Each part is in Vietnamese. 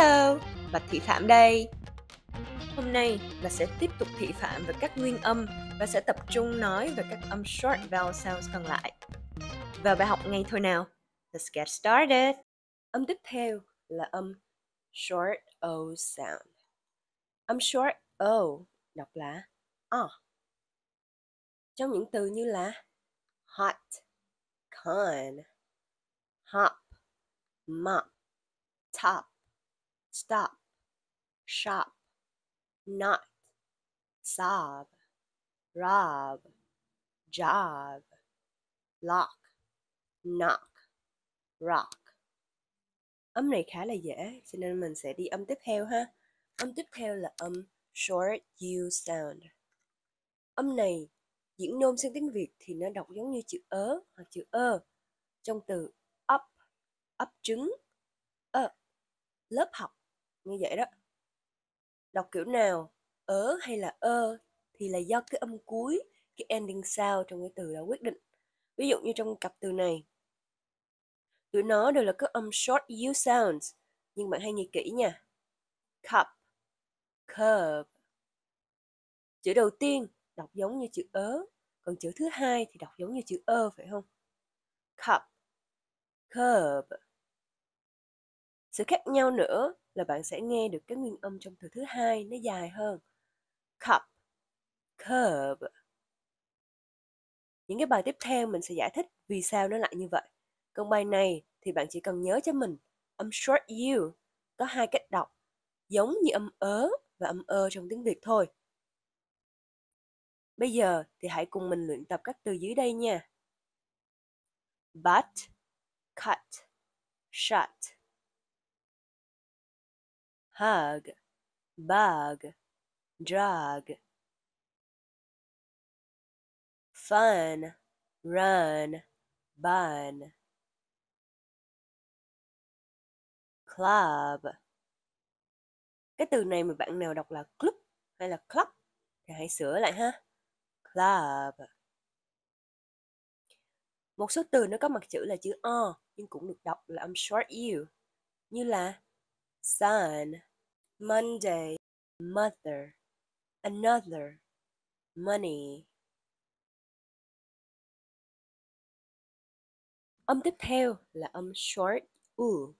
Hello, Bạch Thị Phạm đây. Hôm nay, Bạch sẽ tiếp tục thị phạm về các nguyên âm và sẽ tập trung nói về các âm short vowel sounds còn lại. Vào bài học ngay thôi nào. Let's get started. Âm tiếp theo là âm short O sound. Âm short O đọc là O. Trong những từ như là hot, con, hop, mop, top, stop, shop, not, sob, rob, job, lock, knock, rock. Âm này khá là dễ, cho nên mình sẽ đi âm tiếp theo ha. Âm tiếp theo là âm short u sound. Âm này diễn nôm sang tiếng Việt thì nó đọc giống như chữ ớ hoặc chữ ơ trong từ up, ấp trứng, ơ, lớp học như vậy đó đọc kiểu nào ớ hay là ơ thì là do cái âm cuối cái ending sound trong cái từ đó quyết định ví dụ như trong cặp từ này tụi nó đều là các âm short u sounds nhưng bạn hãy nghe kỹ nha cup curb chữ đầu tiên đọc giống như chữ ớ còn chữ thứ hai thì đọc giống như chữ ơ phải không cup curb sự khác nhau nữa là bạn sẽ nghe được cái nguyên âm trong từ thứ hai nó dài hơn. Cup, curb. Những cái bài tiếp theo mình sẽ giải thích vì sao nó lại như vậy. Còn bài này thì bạn chỉ cần nhớ cho mình âm short u có hai cách đọc giống như âm ớ và âm ơ trong tiếng Việt thôi. Bây giờ thì hãy cùng mình luyện tập các từ dưới đây nha. But, cut, shut hug, bug, drug. Fun, run, bun. Club. Cái từ này mà bạn nào đọc là club hay là club thì hãy sửa lại ha. Club. Một số từ nó có mặt chữ là chữ O nhưng cũng được đọc là âm short U như là sun, Monday, mother, another, money. Âm tiếp theo là âm short u.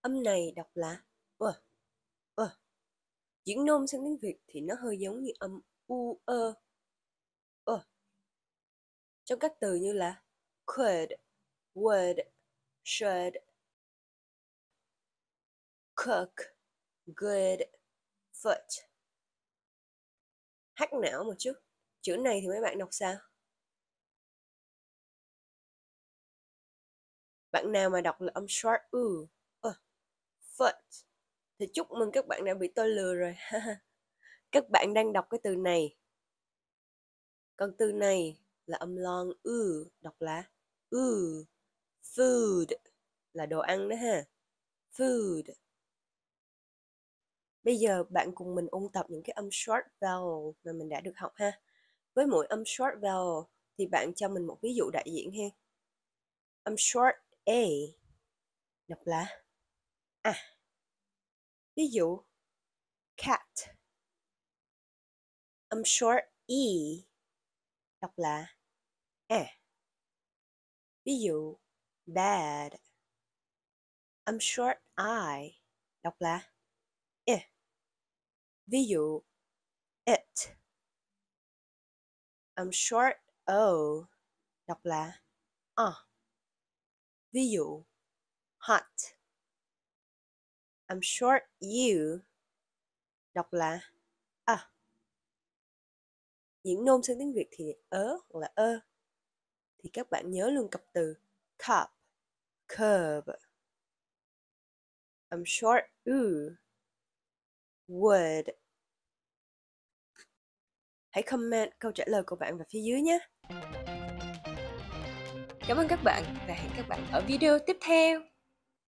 Âm này đọc là u, u. Diễn nôm sang tiếng Việt thì nó hơi giống như âm u ơ, ơ. Trong các từ như là could, would, should, cook, good foot hắc não một chút chữ này thì mấy bạn đọc sao bạn nào mà đọc là âm short u ừ. uh, ờ, foot thì chúc mừng các bạn đã bị tôi lừa rồi các bạn đang đọc cái từ này còn từ này là âm long u, ừ, đọc là ư ừ. food là đồ ăn đó ha food Bây giờ bạn cùng mình ôn tập những cái âm short vowel mà mình đã được học ha. Với mỗi âm short vowel thì bạn cho mình một ví dụ đại diện ha. Âm short A đọc là A. À. Ví dụ cat. Âm short E đọc là A. À. Ví dụ bad. Âm short I đọc là E. Ví dụ, it. I'm short O. Đọc là O. Ờ. Ví dụ, hot. I'm short you. Đọc là A. Diễn nôm sang tiếng Việt thì ớ hoặc là ơ. Thì các bạn nhớ luôn cặp từ cup, curb I'm short u. Would, Hãy comment câu trả lời của bạn vào phía dưới nhé. Cảm ơn các bạn và hẹn các bạn ở video tiếp theo.